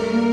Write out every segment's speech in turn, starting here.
Thank you.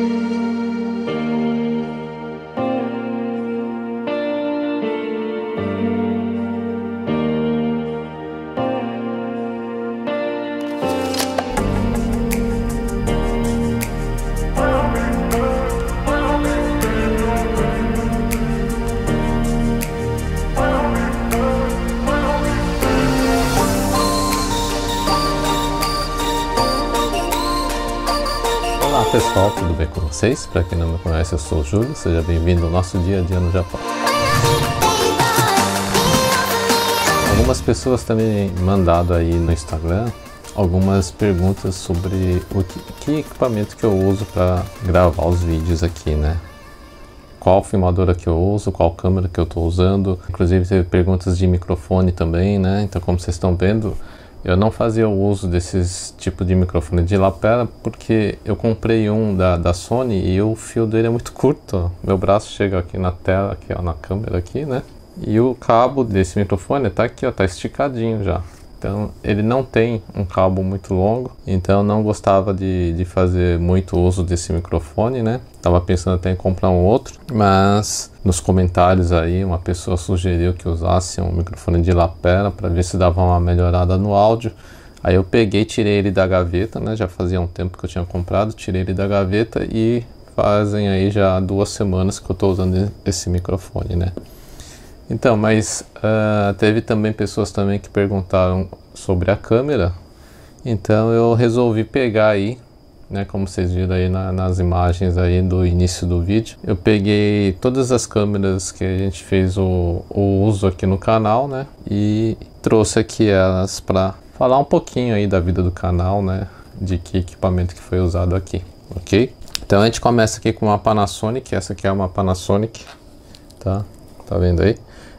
vocês. Para quem não me conhece, eu sou o Júlio. Seja bem-vindo ao nosso dia a dia no Japão. Algumas pessoas também mandado aí no Instagram algumas perguntas sobre o que, que equipamento que eu uso para gravar os vídeos aqui, né? Qual filmadora que eu uso, qual câmera que eu estou usando. Inclusive teve perguntas de microfone também, né? Então como vocês estão vendo, eu não fazia o uso desses tipos de microfone de lapela porque eu comprei um da, da Sony e o fio dele é muito curto. Meu braço chega aqui na tela, aqui ó, na câmera aqui, né? E o cabo desse microfone tá aqui, ó, tá esticadinho já. Então ele não tem um cabo muito longo, então não gostava de, de fazer muito uso desse microfone, né? Tava pensando até em comprar um outro, mas nos comentários aí uma pessoa sugeriu que usasse um microfone de lapela para ver se dava uma melhorada no áudio. Aí eu peguei, tirei ele da gaveta, né? Já fazia um tempo que eu tinha comprado, tirei ele da gaveta e fazem aí já duas semanas que eu estou usando esse microfone, né? Então, mas uh, teve também pessoas também que perguntaram sobre a câmera. Então eu resolvi pegar aí, né, como vocês viram aí na, nas imagens aí do início do vídeo. Eu peguei todas as câmeras que a gente fez o, o uso aqui no canal, né, e trouxe aqui elas para falar um pouquinho aí da vida do canal, né, de que equipamento que foi usado aqui, ok? Então a gente começa aqui com uma Panasonic, essa aqui é uma Panasonic, tá? Tá vendo aí?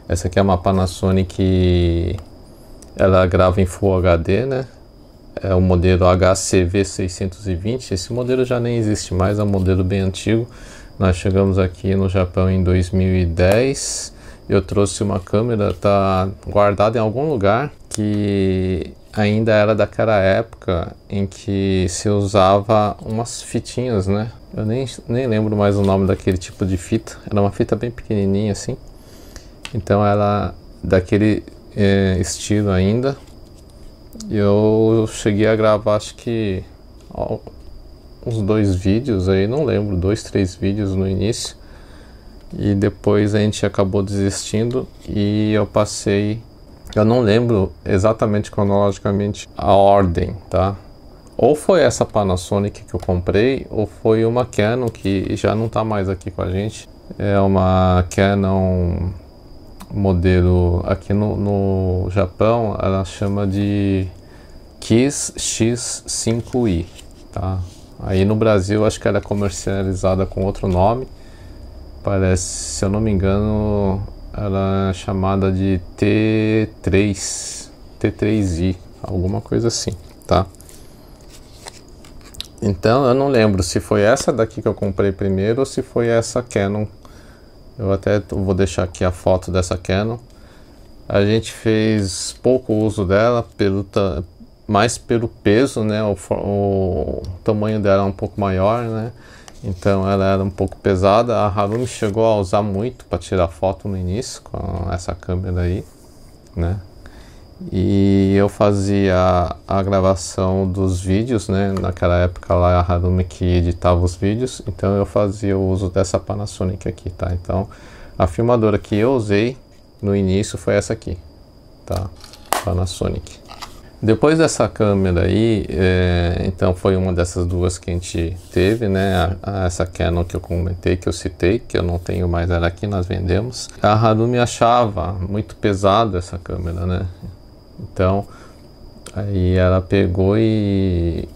Essa aqui é uma Panasonic, ela grava em Full HD, né? É o modelo HCV620. Esse modelo já nem existe mais, é um modelo bem antigo. Nós chegamos aqui no Japão em 2010. Eu trouxe uma câmera, tá guardada em algum lugar que ainda era daquela época em que se usava umas fitinhas, né? Eu nem, nem lembro mais o nome daquele tipo de fita. Era uma fita bem pequenininha assim. Então ela daquele é, estilo ainda. Eu cheguei a gravar acho que ó, uns dois vídeos aí, não lembro, dois, três vídeos no início. E depois a gente acabou desistindo e eu passei. Eu não lembro exatamente cronologicamente a ordem, tá? Ou foi essa Panasonic que eu comprei, ou foi uma Canon que já não tá mais aqui com a gente. É uma Canon modelo aqui no, no Japão ela chama de Kiss X5i, tá? Aí no Brasil acho que ela é comercializada com outro nome. Parece, se eu não me engano, ela é chamada de T3, T3i, alguma coisa assim, tá? Então eu não lembro se foi essa daqui que eu comprei primeiro ou se foi essa Canon eu até vou deixar aqui a foto dessa Canon. A gente fez pouco uso dela, pelo mais pelo peso, né? O, o tamanho dela é um pouco maior, né? Então ela era um pouco pesada. A Harumi chegou a usar muito para tirar foto no início com essa câmera aí, né? e eu fazia a gravação dos vídeos, né? Naquela época lá a Harumi que editava os vídeos, então eu fazia o uso dessa Panasonic aqui, tá? Então a filmadora que eu usei no início foi essa aqui, tá? Panasonic. Depois dessa câmera aí, é, então foi uma dessas duas que a gente teve, né? A, a, essa Canon que eu comentei, que eu citei, que eu não tenho mais era aqui, nós vendemos. A Harumi achava muito pesada essa câmera, né? Então, aí ela pegou e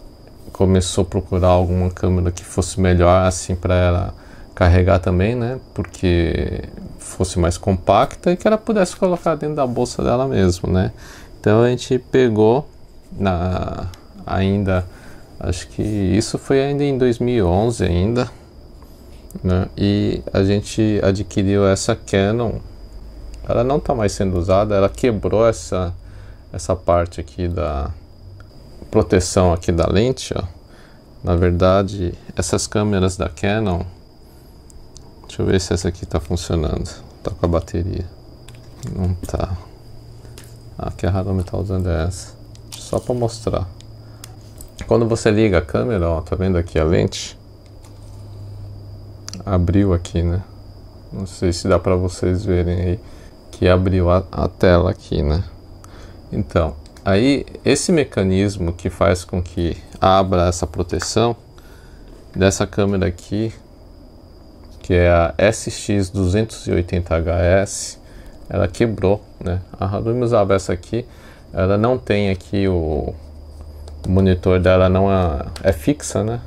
começou a procurar alguma câmera que fosse melhor assim para ela carregar também, né? Porque fosse mais compacta e que ela pudesse colocar dentro da bolsa dela mesmo, né? Então a gente pegou na ainda acho que isso foi ainda em 2011 ainda, né? E a gente adquiriu essa Canon. Ela não está mais sendo usada, ela quebrou essa essa parte aqui da proteção aqui da lente, ó. Na verdade, essas câmeras da Canon, deixa eu ver se essa aqui está funcionando. Tá com a bateria. Não tá. Ah, que a Harumi tá usando é essa. Só para mostrar. Quando você liga a câmera, ó, tá vendo aqui a lente? Abriu aqui, né? Não sei se dá para vocês verem aí que abriu a, a tela aqui, né? Então, aí esse mecanismo que faz com que abra essa proteção dessa câmera aqui, que é a SX280HS, ela quebrou, né? A Harumi usava essa aqui, ela não tem aqui o, monitor dela não é, é fixa, né?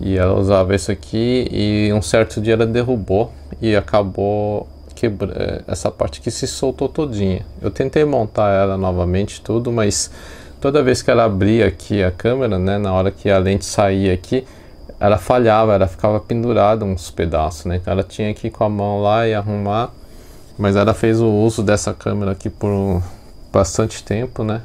E ela usava isso aqui e um certo dia ela derrubou e acabou quebra, eh, essa parte que se soltou todinha. Eu tentei montar ela novamente tudo, mas toda vez que ela abria aqui a câmera, né, na hora que a lente saía aqui, ela falhava, ela ficava pendurada uns pedaços, né? Então ela tinha que ir com a mão lá e arrumar, mas ela fez o uso dessa câmera aqui por bastante tempo, né?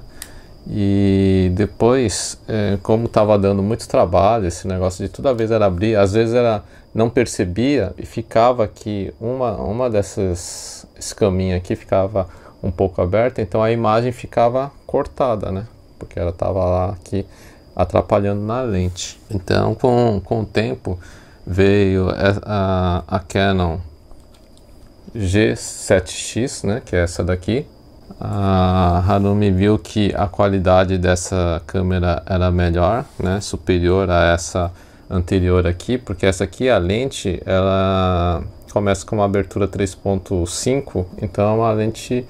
E depois, é, como estava dando muito trabalho, esse negócio de toda vez ela abrir, às vezes era não percebia e ficava que uma, uma dessas escaminha aqui ficava um pouco aberta, então a imagem ficava cortada, né? Porque ela estava lá aqui atrapalhando na lente. Então, com, com o tempo, veio a, a, a Canon G7X, né? Que é essa daqui. A Harumi viu que a qualidade dessa câmera era melhor, né? Superior a essa anterior aqui, porque essa aqui, a lente, ela começa com uma abertura 3.5, então é uma lente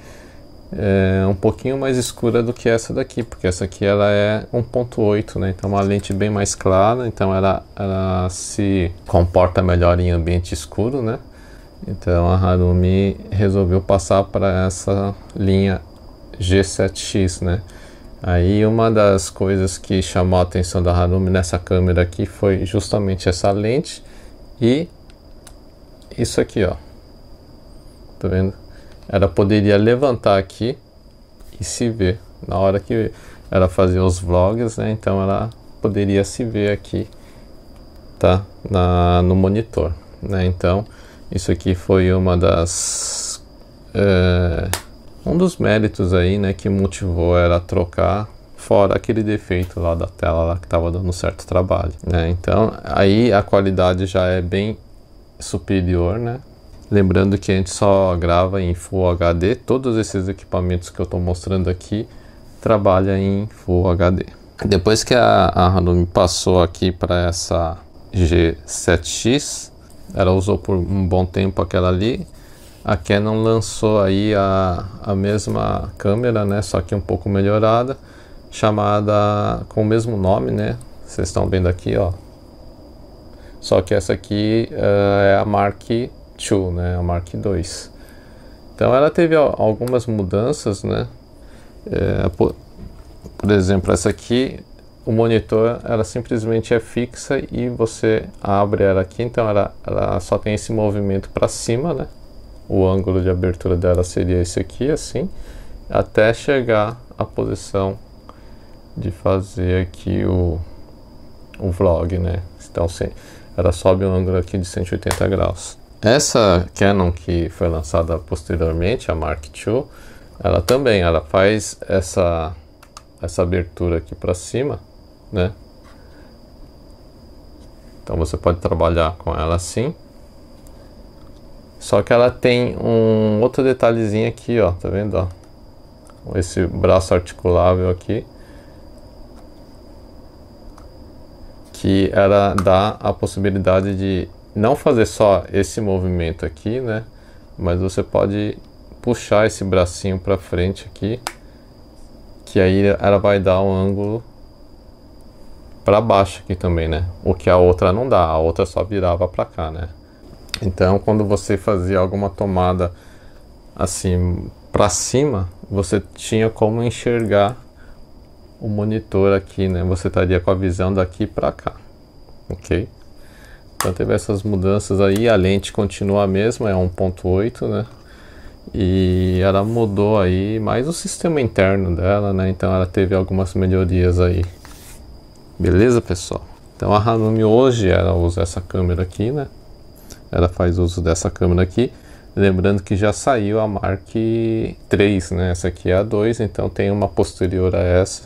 é, um pouquinho mais escura do que essa daqui, porque essa aqui ela é 1.8, né? Então é uma lente bem mais clara, então ela, ela se comporta melhor em ambiente escuro, né? Então a Harumi resolveu passar para essa linha G7X, né? Aí uma das coisas que chamou a atenção da Harumi nessa câmera aqui foi justamente essa lente e isso aqui, ó. Tá vendo? Ela poderia levantar aqui e se ver na hora que ela fazia os vlogs, né? Então ela poderia se ver aqui, tá? Na, no monitor, né? Então isso aqui foi uma das... Uh, um dos méritos aí, né, que motivou era trocar fora aquele defeito lá da tela lá que estava dando certo trabalho, né? Então, aí a qualidade já é bem superior, né? Lembrando que a gente só grava em Full HD, todos esses equipamentos que eu estou mostrando aqui trabalham em Full HD. Depois que a, a Hanumi passou aqui para essa G7X, ela usou por um bom tempo aquela ali, a Canon lançou aí a, a mesma câmera, né, só que um pouco melhorada, chamada com o mesmo nome, né? Vocês estão vendo aqui, ó. Só que essa aqui uh, é a Mark II, né, a Mark II. Então ela teve algumas mudanças, né? É, eh, por, por exemplo, essa aqui o monitor ela simplesmente é fixa e você abre ela aqui, então ela, ela só tem esse movimento para cima, né? o ângulo de abertura dela seria esse aqui, assim, até chegar à posição de fazer aqui o, o vlog, né? Então, sim, ela sobe um ângulo aqui de 180 graus. Essa Canon que foi lançada posteriormente, a Mark II, ela também, ela faz essa, essa abertura aqui para cima, né? Então você pode trabalhar com ela assim. Só que ela tem um outro detalhezinho aqui, ó, tá vendo, ó? Esse braço articulável aqui. Que ela dá a possibilidade de não fazer só esse movimento aqui, né? Mas você pode puxar esse bracinho para frente aqui, que aí ela vai dar um ângulo para baixo aqui também, né? O que a outra não dá, a outra só virava para cá, né? Então, quando você fazia alguma tomada assim para cima, você tinha como enxergar o monitor aqui, né? Você estaria com a visão daqui para cá, ok? Então teve essas mudanças aí, a lente continua a mesma, é 1.8, né? E ela mudou aí mais o sistema interno dela, né? Então ela teve algumas melhorias aí. Beleza, pessoal? Então a Hanumi hoje ela usa essa câmera aqui, né? ela faz uso dessa câmera aqui. Lembrando que já saiu a Mark 3, né? Essa aqui é a 2, então tem uma posterior a essa,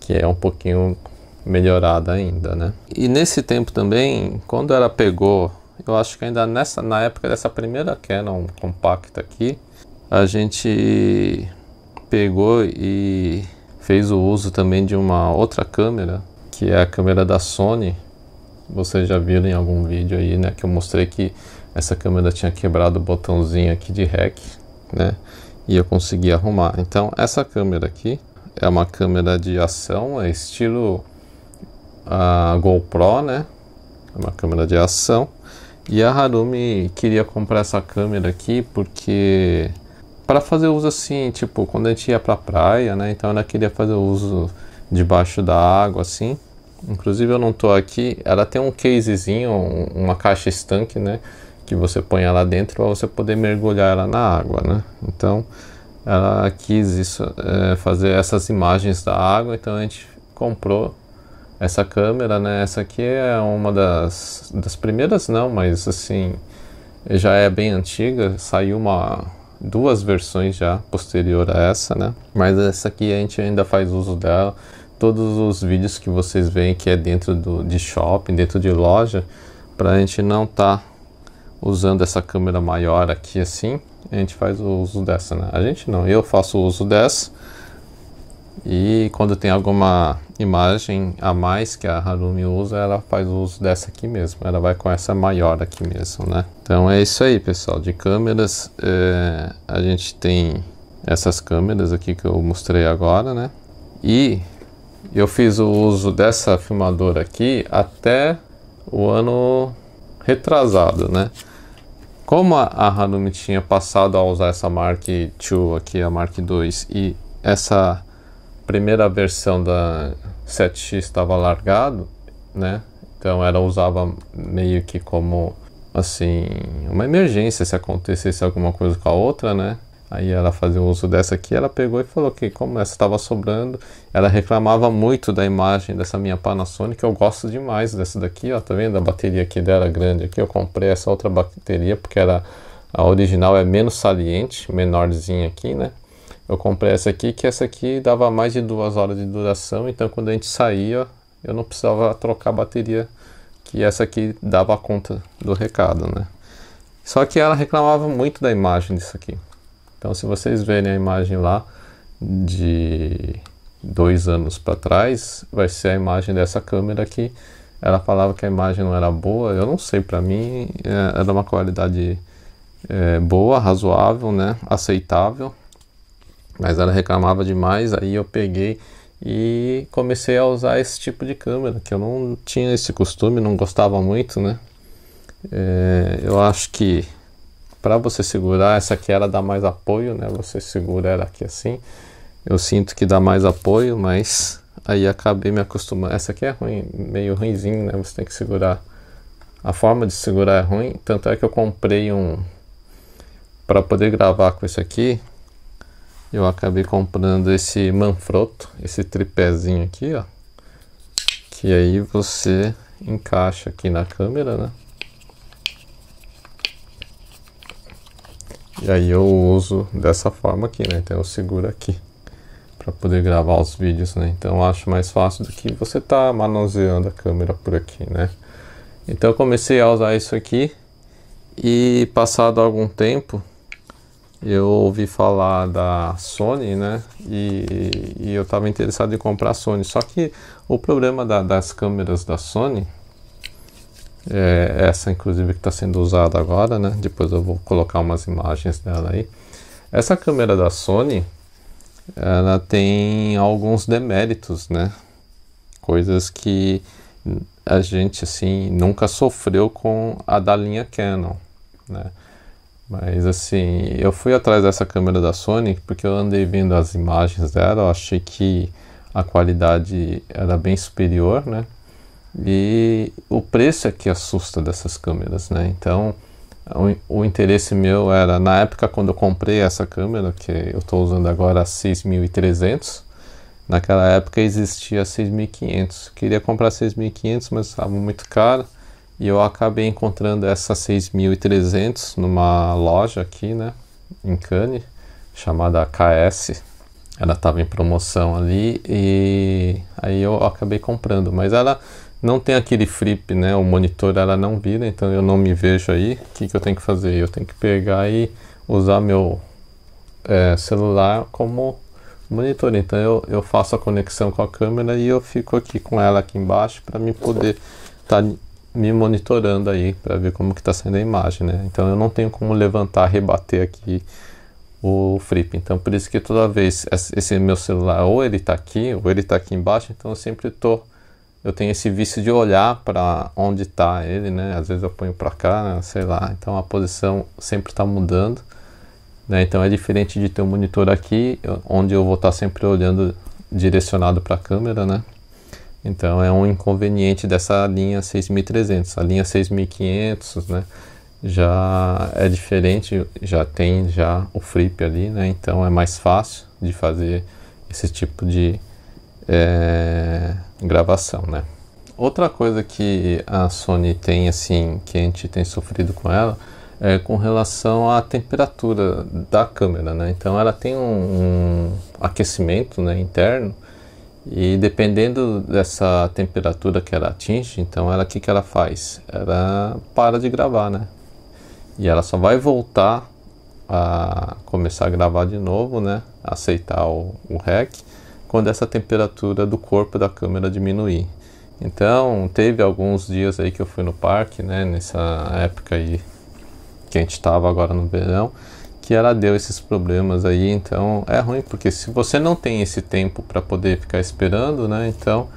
que é um pouquinho melhorada ainda, né? E nesse tempo também, quando ela pegou, eu acho que ainda nessa, na época dessa primeira Canon compacta aqui, a gente pegou e fez o uso também de uma outra câmera, que é a câmera da Sony, vocês já viram em algum vídeo aí, né? Que eu mostrei que essa câmera tinha quebrado o botãozinho aqui de REC, né? E eu consegui arrumar. Então, essa câmera aqui é uma câmera de ação, é estilo a GoPro, né? É uma câmera de ação. E a Harumi queria comprar essa câmera aqui porque para fazer uso assim, tipo, quando a gente ia para praia, né? Então ela queria fazer uso debaixo da água assim inclusive eu não estou aqui, ela tem um casezinho, uma caixa estanque, né? Que você põe ela dentro para você poder mergulhar ela na água, né? Então ela quis isso, é, fazer essas imagens da água, então a gente comprou essa câmera, né? Essa aqui é uma das, das primeiras, não, mas assim já é bem antiga, saiu uma duas versões já posterior a essa, né? Mas essa aqui a gente ainda faz uso dela todos os vídeos que vocês veem que é dentro do, de shopping, dentro de loja, para a gente não estar tá usando essa câmera maior aqui assim, a gente faz o uso dessa, né? A gente não, eu faço o uso dessa. E quando tem alguma imagem a mais que a Harumi usa, ela faz o uso dessa aqui mesmo. Ela vai com essa maior aqui mesmo, né? Então é isso aí, pessoal. De câmeras, é, a gente tem essas câmeras aqui que eu mostrei agora, né? E eu fiz o uso dessa filmadora aqui até o ano retrasado, né? Como a, Hanumi tinha passado a usar essa Mark II aqui, a Mark II, e essa primeira versão da 7X estava largado, né? Então ela usava meio que como assim, uma emergência se acontecesse alguma coisa com a outra, né? Aí ela fazia uso dessa aqui, ela pegou e falou que como essa estava sobrando, ela reclamava muito da imagem dessa minha Panasonic, eu gosto demais dessa daqui, ó, tá vendo a bateria aqui dela grande aqui, eu comprei essa outra bateria porque era a original é menos saliente, menorzinha aqui, né? Eu comprei essa aqui, que essa aqui dava mais de duas horas de duração, então quando a gente saía, eu não precisava trocar a bateria, que essa aqui dava conta do recado, né? Só que ela reclamava muito da imagem disso aqui. Então, se vocês verem a imagem lá de dois anos para trás, vai ser a imagem dessa câmera aqui. Ela falava que a imagem não era boa, eu não sei, para mim é, era uma qualidade é, boa, razoável, né? aceitável, mas ela reclamava demais. Aí eu peguei e comecei a usar esse tipo de câmera, que eu não tinha esse costume, não gostava muito, né? É, eu acho que para você segurar, essa aqui ela dá mais apoio, né? Você segura ela aqui assim. Eu sinto que dá mais apoio, mas aí acabei me acostumando. Essa aqui é ruim, meio ruimzinho, né? Você tem que segurar. A forma de segurar é ruim, tanto é que eu comprei um para poder gravar com isso aqui. Eu acabei comprando esse manfrotto, esse tripézinho aqui, ó. Que aí você encaixa aqui na câmera, né? E aí eu uso dessa forma aqui, né? Então eu seguro aqui para poder gravar os vídeos, né? Então acho mais fácil do que você tá manuseando a câmera por aqui, né? Então eu comecei a usar isso aqui e passado algum tempo eu ouvi falar da Sony, né? E, e eu estava interessado em comprar a Sony. Só que o problema da, das câmeras da Sony é essa, inclusive, que está sendo usada agora, né? Depois eu vou colocar umas imagens dela aí. Essa câmera da Sony, ela tem alguns deméritos, né? Coisas que a gente, assim, nunca sofreu com a da linha Canon, né? Mas assim, eu fui atrás dessa câmera da Sony porque eu andei vendo as imagens dela, eu achei que a qualidade era bem superior, né? E o preço é que assusta dessas câmeras, né? Então, o, interesse meu era, na época quando eu comprei essa câmera, que eu estou usando agora a 6300, naquela época existia a 6500. Queria comprar 6500, mas estava muito caro. E eu acabei encontrando essa 6300 numa loja aqui, né, em Cannes, chamada KS, ela estava em promoção ali e aí eu acabei comprando, mas ela não tem aquele flip, né? O monitor ela não vira, então eu não me vejo aí. O que, que eu tenho que fazer? Eu tenho que pegar e usar meu é, celular como monitor. Então eu, eu faço a conexão com a câmera e eu fico aqui com ela aqui embaixo para me poder estar tá me monitorando aí para ver como que está sendo a imagem, né? Então eu não tenho como levantar, rebater aqui o flip. Então por isso que toda vez esse meu celular ou ele está aqui ou ele está aqui embaixo, então eu sempre estou eu tenho esse vício de olhar para onde está ele, né? Às vezes eu ponho para cá, né? sei lá. Então a posição sempre está mudando, né? Então é diferente de ter um monitor aqui, onde eu vou estar tá sempre olhando direcionado para a câmera, né? Então é um inconveniente dessa linha 6300. A linha 6500, né? Já é diferente, já tem já o flip ali, né? Então é mais fácil de fazer esse tipo de é gravação, né? Outra coisa que a Sony tem, assim, que a gente tem sofrido com ela, é com relação à temperatura da câmera, né? Então ela tem um, um aquecimento né, interno e dependendo dessa temperatura que ela atinge, então ela o que, que ela faz? Ela para de gravar, né? E ela só vai voltar a começar a gravar de novo, né? Aceitar o, o REC quando essa temperatura do corpo da câmera diminuir. Então, teve alguns dias aí que eu fui no parque, né, nessa época aí que a gente estava agora no verão, que ela deu esses problemas aí, então é ruim porque se você não tem esse tempo para poder ficar esperando, né, então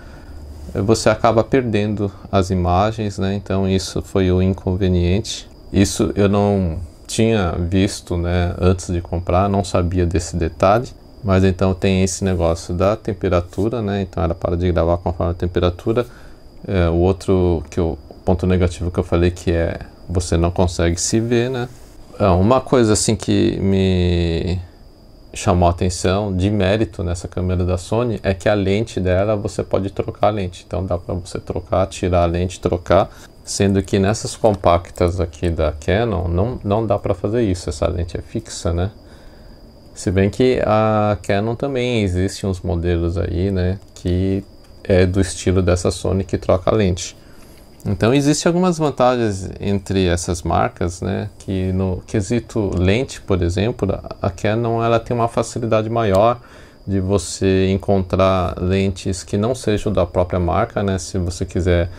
eh, você acaba perdendo as imagens, né? Então isso foi o inconveniente. Isso eu não tinha visto, né, antes de comprar, não sabia desse detalhe. Mas então tem esse negócio da temperatura, né? Então ela para de gravar conforme a temperatura. É, o outro que eu, ponto negativo que eu falei que é você não consegue se ver, né? É, uma coisa assim que me chamou a atenção de mérito nessa câmera da Sony é que a lente dela você pode trocar a lente, então dá para você trocar, tirar a lente, trocar, sendo que nessas compactas aqui da Canon não, não dá para fazer isso, essa lente é fixa, né? Se bem que a Canon também existe uns modelos aí, né? Que é do estilo dessa Sony que troca lente. Então existe algumas vantagens entre essas marcas, né? Que no quesito lente, por exemplo, a Canon ela tem uma facilidade maior de você encontrar lentes que não sejam da própria marca, né? Se você quiser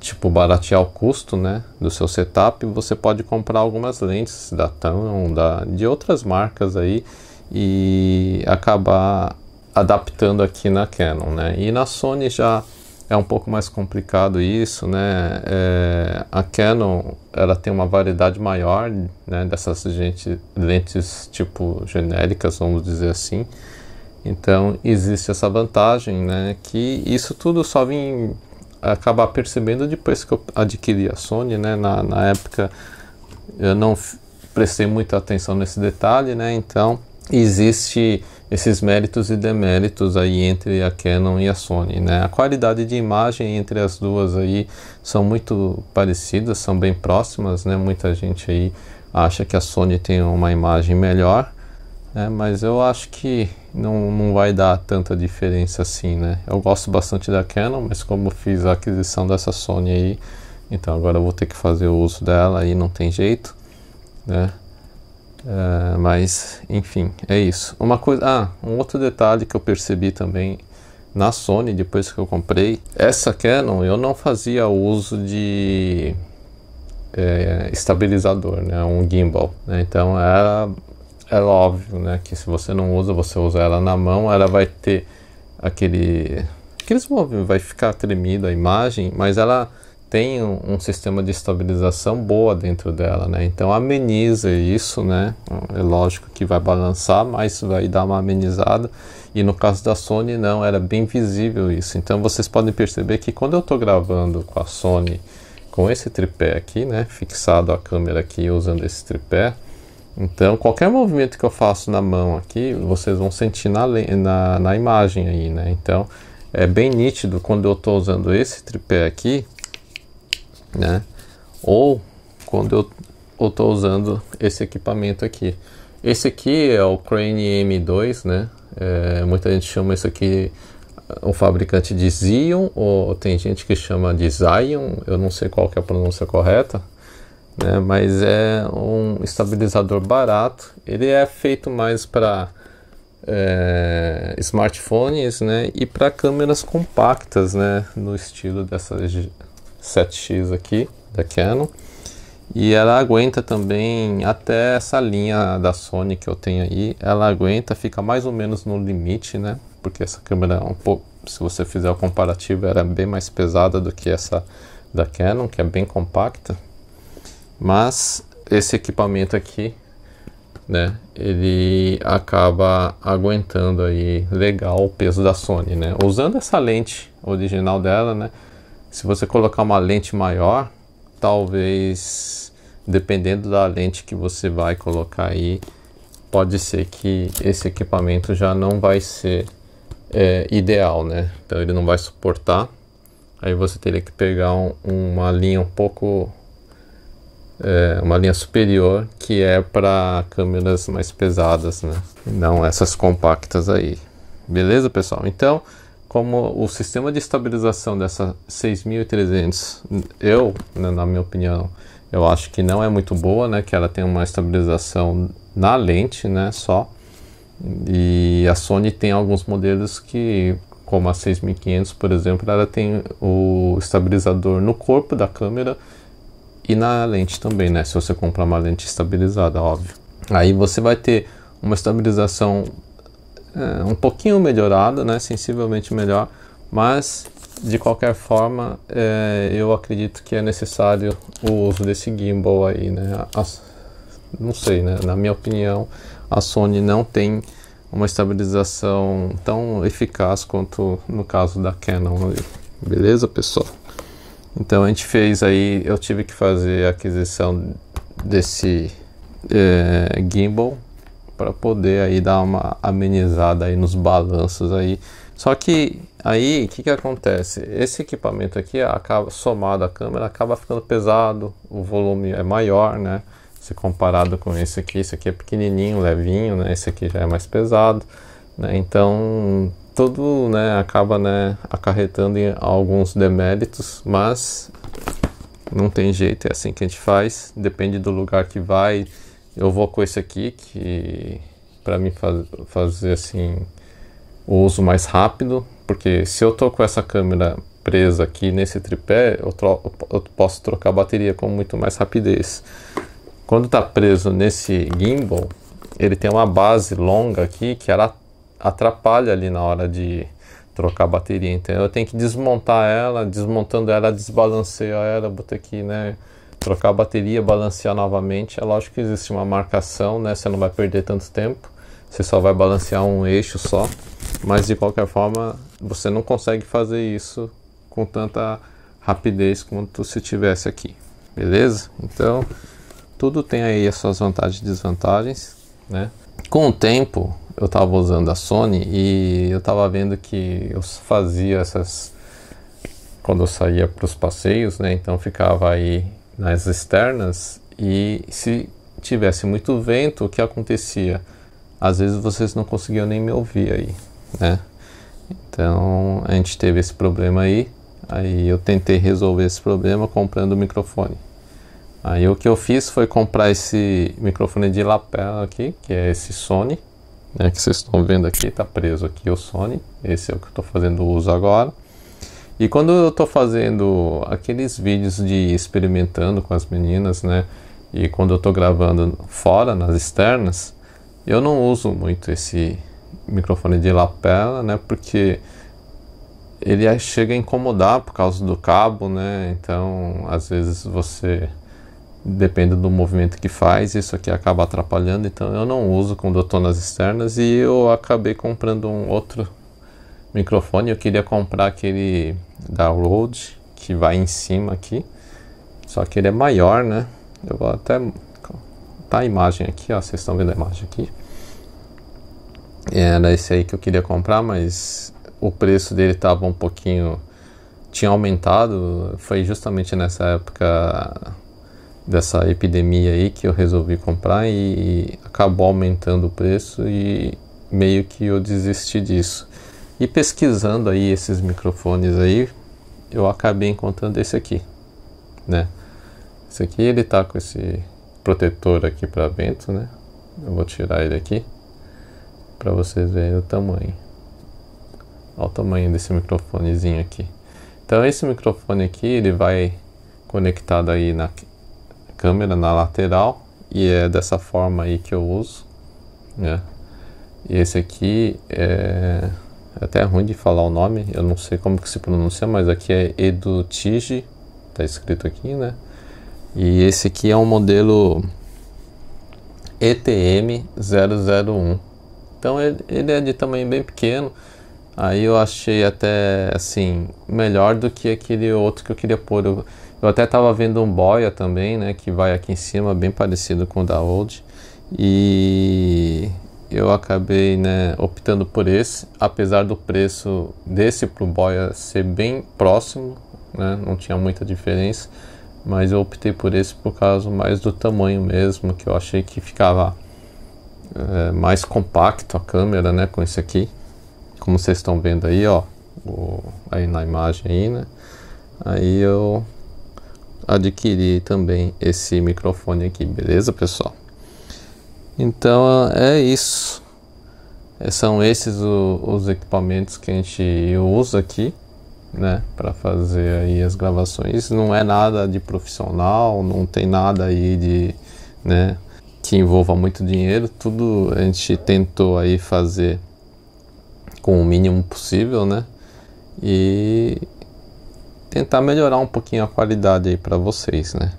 tipo baratear o custo, né, do seu setup, você pode comprar algumas lentes da Tam, da de outras marcas aí e acabar adaptando aqui na Canon, né? E na Sony já é um pouco mais complicado isso, né? É, a Canon ela tem uma variedade maior, né? Dessas gente, lentes tipo genéricas, vamos dizer assim. Então existe essa vantagem, né? Que isso tudo só vim acabar percebendo depois que eu adquiri a Sony, né? Na, na época eu não prestei muita atenção nesse detalhe, né? Então existe esses méritos e deméritos aí entre a Canon e a Sony, né? A qualidade de imagem entre as duas aí são muito parecidas, são bem próximas, né? Muita gente aí acha que a Sony tem uma imagem melhor, né? Mas eu acho que não, não vai dar tanta diferença assim, né? Eu gosto bastante da Canon, mas como fiz a aquisição dessa Sony aí, então agora eu vou ter que fazer o uso dela aí, não tem jeito, né? Uh, mas, enfim, é isso. Uma coisa, ah, um outro detalhe que eu percebi também na Sony depois que eu comprei, essa Canon eu não fazia uso de é, estabilizador, né, um gimbal. Né? então era, era óbvio, né, que se você não usa, você usa ela na mão, ela vai ter aquele aqueles movimentos, vai ficar tremida a imagem, mas ela tem um, um, sistema de estabilização boa dentro dela, né? Então ameniza isso, né? É lógico que vai balançar, mas vai dar uma amenizada. E no caso da Sony não, era bem visível isso. Então vocês podem perceber que quando eu estou gravando com a Sony com esse tripé aqui, né? Fixado a câmera aqui usando esse tripé. Então qualquer movimento que eu faço na mão aqui, vocês vão sentir na, na, na imagem aí, né? Então é bem nítido quando eu estou usando esse tripé aqui né? Ou quando eu estou usando esse equipamento aqui. Esse aqui é o Crane M2, né? É, muita gente chama isso aqui uh, o fabricante de Zion, ou tem gente que chama de Zion, eu não sei qual que é a pronúncia correta, né? Mas é um estabilizador barato. Ele é feito mais para é, smartphones, né? E para câmeras compactas, né? No estilo dessas 7X aqui da Canon. E ela aguenta também até essa linha da Sony que eu tenho aí, ela aguenta, fica mais ou menos no limite, né? Porque essa câmera é um pouco, se você fizer o comparativo, era é bem mais pesada do que essa da Canon, que é bem compacta. Mas esse equipamento aqui, né, ele acaba aguentando aí legal o peso da Sony, né? Usando essa lente original dela, né? Se você colocar uma lente maior, talvez, dependendo da lente que você vai colocar aí, pode ser que esse equipamento já não vai ser é, ideal, né? Então ele não vai suportar. Aí você teria que pegar um, uma linha um pouco é, uma linha superior que é para câmeras mais pesadas, né? Não essas compactas aí. Beleza, pessoal? Então, como o sistema de estabilização dessa 6.300, eu, né, na minha opinião, eu acho que não é muito boa, né? Que ela tem uma estabilização na lente, né? Só. E a Sony tem alguns modelos que, como a 6500, por exemplo, ela tem o estabilizador no corpo da câmera e na lente também, né? Se você comprar uma lente estabilizada, óbvio. Aí você vai ter uma estabilização é, um pouquinho melhorada, né, sensivelmente melhor, mas de qualquer forma é, eu acredito que é necessário o uso desse gimbal aí, né? A, não sei, né? Na minha opinião, a Sony não tem uma estabilização tão eficaz quanto no caso da Canon, beleza, pessoal? Então a gente fez aí, eu tive que fazer a aquisição desse é, gimbal para poder aí dar uma amenizada aí nos balanços aí. Só que aí o que, que acontece? Esse equipamento aqui acaba somado à câmera acaba ficando pesado, o volume é maior, né? Se comparado com esse aqui, esse aqui é pequenininho, levinho, né? Esse aqui já é mais pesado, né? Então tudo, né? Acaba, né? Acarretando em alguns deméritos, mas não tem jeito, é assim que a gente faz. Depende do lugar que vai eu vou com esse aqui que para mim faz, fazer assim o uso mais rápido, porque se eu tô com essa câmera presa aqui nesse tripé, eu, eu posso trocar a bateria com muito mais rapidez. Quando está preso nesse gimbal, ele tem uma base longa aqui que ela atrapalha ali na hora de trocar a bateria. Então eu tenho que desmontar ela, desmontando ela, desbalanceia ela, botei aqui, né? trocar a bateria, balancear novamente, é lógico que existe uma marcação, né? Você não vai perder tanto tempo, você só vai balancear um eixo só, mas de qualquer forma você não consegue fazer isso com tanta rapidez quanto se tivesse aqui, beleza? Então tudo tem aí as suas vantagens e desvantagens, né? Com o tempo eu estava usando a Sony e eu estava vendo que eu fazia essas quando eu saía para os passeios, né? Então ficava aí nas externas e se tivesse muito vento, o que acontecia? Às vezes vocês não conseguiam nem me ouvir aí, né? Então a gente teve esse problema aí, aí eu tentei resolver esse problema comprando o microfone. Aí o que eu fiz foi comprar esse microfone de lapela aqui, que é esse Sony, né, que vocês estão vendo aqui, tá preso aqui o Sony, esse é o que eu estou fazendo uso agora. E quando eu estou fazendo aqueles vídeos de experimentando com as meninas, né? E quando eu estou gravando fora, nas externas, eu não uso muito esse microfone de lapela, né? Porque ele chega a incomodar por causa do cabo, né? Então, às vezes você depende do movimento que faz, isso aqui acaba atrapalhando, então eu não uso quando eu estou nas externas e eu acabei comprando um outro microfone. Eu queria comprar aquele da Rode que vai em cima aqui, só que ele é maior, né? Eu vou até tá a imagem aqui, ó, vocês estão vendo a imagem aqui. Era esse aí que eu queria comprar, mas o preço dele tava um pouquinho tinha aumentado, foi justamente nessa época dessa epidemia aí que eu resolvi comprar e, e acabou aumentando o preço e meio que eu desisti disso. E pesquisando aí esses microfones aí, eu acabei encontrando esse aqui, né? Esse aqui ele tá com esse protetor aqui para vento né? Eu vou tirar ele aqui para vocês verem o tamanho. Olha o tamanho desse microfonezinho aqui. Então esse microfone aqui, ele vai conectado aí na câmera, na lateral. E é dessa forma aí que eu uso, né? E esse aqui é até é ruim de falar o nome, eu não sei como que se pronuncia, mas aqui é Edutige, tá escrito aqui, né? E esse aqui é um modelo ETM 001. Então ele, ele é de tamanho bem pequeno. Aí eu achei até assim melhor do que aquele outro que eu queria pôr. Eu, eu até estava vendo um boia também, né, que vai aqui em cima, bem parecido com o da Old. E eu acabei né, optando por esse, apesar do preço desse pro boia ser bem próximo, né, não tinha muita diferença, mas eu optei por esse por causa mais do tamanho mesmo, que eu achei que ficava é, mais compacto a câmera, né, com esse aqui, como vocês estão vendo aí, ó, o, aí na imagem aí, né, aí eu adquiri também esse microfone aqui, beleza, pessoal? Então é isso. É, são esses o, os equipamentos que a gente usa aqui, né, para fazer aí as gravações. Não é nada de profissional, não tem nada aí de, né, que envolva muito dinheiro. Tudo a gente tentou aí fazer com o mínimo possível, né? E tentar melhorar um pouquinho a qualidade aí para vocês, né?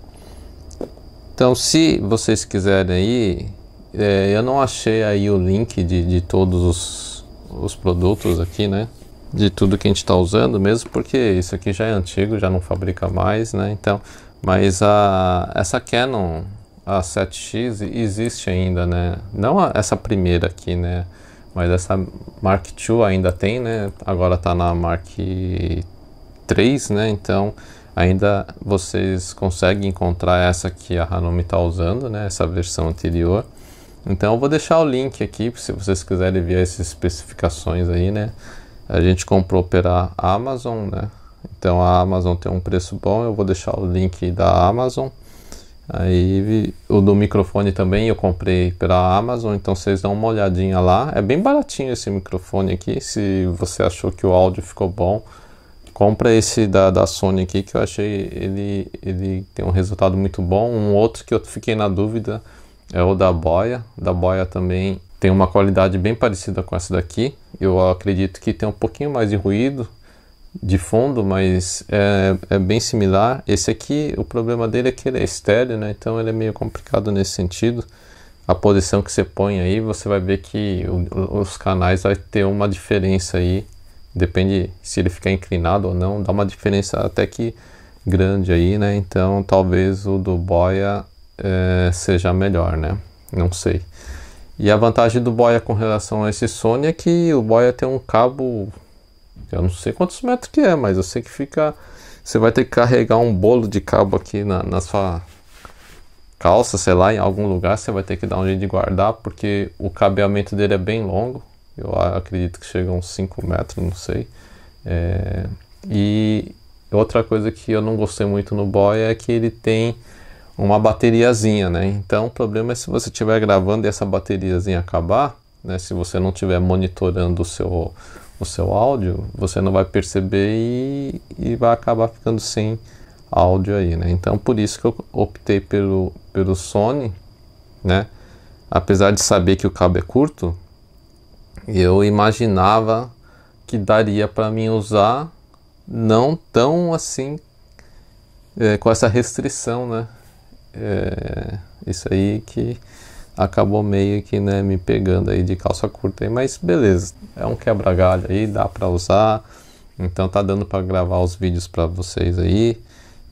Então, se vocês quiserem aí é, eu não achei aí o link de, de todos os, os produtos aqui, né? De tudo que a gente está usando, mesmo porque isso aqui já é antigo, já não fabrica mais, né? Então, mas a, essa Canon A7X existe ainda, né? Não a, essa primeira aqui, né? Mas essa Mark II ainda tem, né? Agora está na Mark III, né? Então, ainda vocês conseguem encontrar essa que a Hanumi está usando, né? Essa versão anterior. Então eu vou deixar o link aqui, se vocês quiserem ver essas especificações aí, né? A gente comprou pela Amazon, né? Então a Amazon tem um preço bom, eu vou deixar o link da Amazon. Aí o do microfone também eu comprei pela Amazon, então vocês dão uma olhadinha lá. É bem baratinho esse microfone aqui, se você achou que o áudio ficou bom, compra esse da, da Sony aqui que eu achei ele, ele tem um resultado muito bom. Um outro que eu fiquei na dúvida é o da boia. Da boia também tem uma qualidade bem parecida com essa daqui. Eu acredito que tem um pouquinho mais de ruído de fundo, mas é, é bem similar. Esse aqui, o problema dele é que ele é estéreo, né? Então ele é meio complicado nesse sentido. A posição que você põe aí, você vai ver que o, os canais vai ter uma diferença aí. Depende se ele ficar inclinado ou não, dá uma diferença até que grande aí, né? Então talvez o do boia é, seja melhor, né? Não sei. E a vantagem do boia com relação a esse Sony é que o boia tem um cabo, eu não sei quantos metros que é, mas eu sei que fica. Você vai ter que carregar um bolo de cabo aqui na, na sua calça, sei lá, em algum lugar. Você vai ter que dar um jeito de guardar, porque o cabeamento dele é bem longo. Eu acredito que chega a uns 5 metros, não sei. É, e outra coisa que eu não gostei muito no boia é que ele tem uma bateriazinha, né? Então o problema é se você estiver gravando e essa bateriazinha acabar, né? Se você não estiver monitorando o seu, o seu áudio, você não vai perceber e, e vai acabar ficando sem áudio aí, né? Então por isso que eu optei pelo, pelo Sony, né? Apesar de saber que o cabo é curto, eu imaginava que daria para mim usar não tão assim é, com essa restrição, né? é, isso aí que acabou meio que né, me pegando aí de calça curta aí, mas beleza, é um quebra-galho aí, dá para usar, então tá dando para gravar os vídeos para vocês aí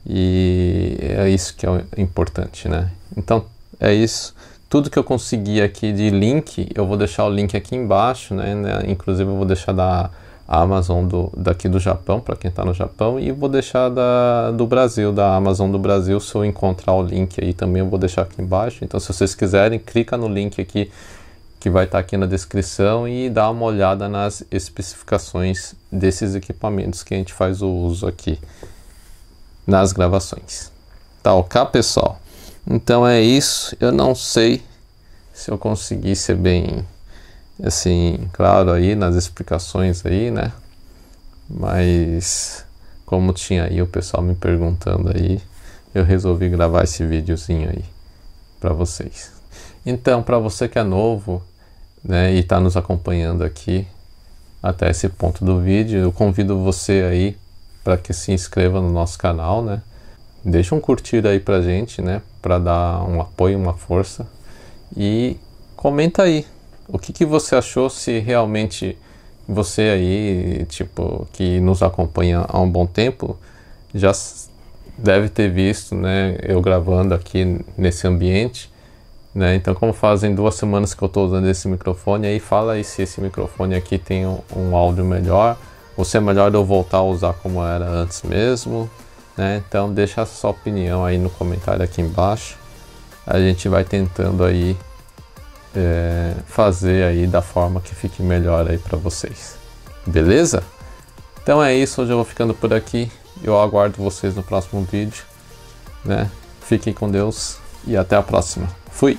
e é isso que é importante, né? Então é isso. Tudo que eu consegui aqui de link, eu vou deixar o link aqui embaixo, né? né? Inclusive eu vou deixar da a Amazon do, daqui do Japão, para quem está no Japão, e vou deixar da, do Brasil, da Amazon do Brasil, se eu encontrar o link aí também eu vou deixar aqui embaixo. Então se vocês quiserem, clica no link aqui que vai estar tá aqui na descrição e dá uma olhada nas especificações desses equipamentos que a gente faz o uso aqui nas gravações. Tá ok, pessoal? Então é isso. Eu não sei se eu consegui ser bem assim, claro aí nas explicações aí, né? Mas como tinha aí o pessoal me perguntando aí, eu resolvi gravar esse videozinho aí para vocês. Então, para você que é novo, né, e está nos acompanhando aqui até esse ponto do vídeo, eu convido você aí para que se inscreva no nosso canal, né? Deixa um curtir aí pra gente, né, para dar um apoio, uma força e comenta aí o que, que você achou se realmente você aí, tipo, que nos acompanha há um bom tempo, já deve ter visto, né, eu gravando aqui nesse ambiente, né? Então, como fazem duas semanas que eu estou usando esse microfone, aí fala aí se esse microfone aqui tem um, um áudio melhor, ou se é melhor eu voltar a usar como era antes mesmo, né? Então, deixa a sua opinião aí no comentário aqui embaixo. A gente vai tentando aí é, fazer aí da forma que fique melhor aí para vocês. Beleza? Então é isso, hoje eu vou ficando por aqui. Eu aguardo vocês no próximo vídeo, né? Fiquem com Deus e até a próxima. Fui!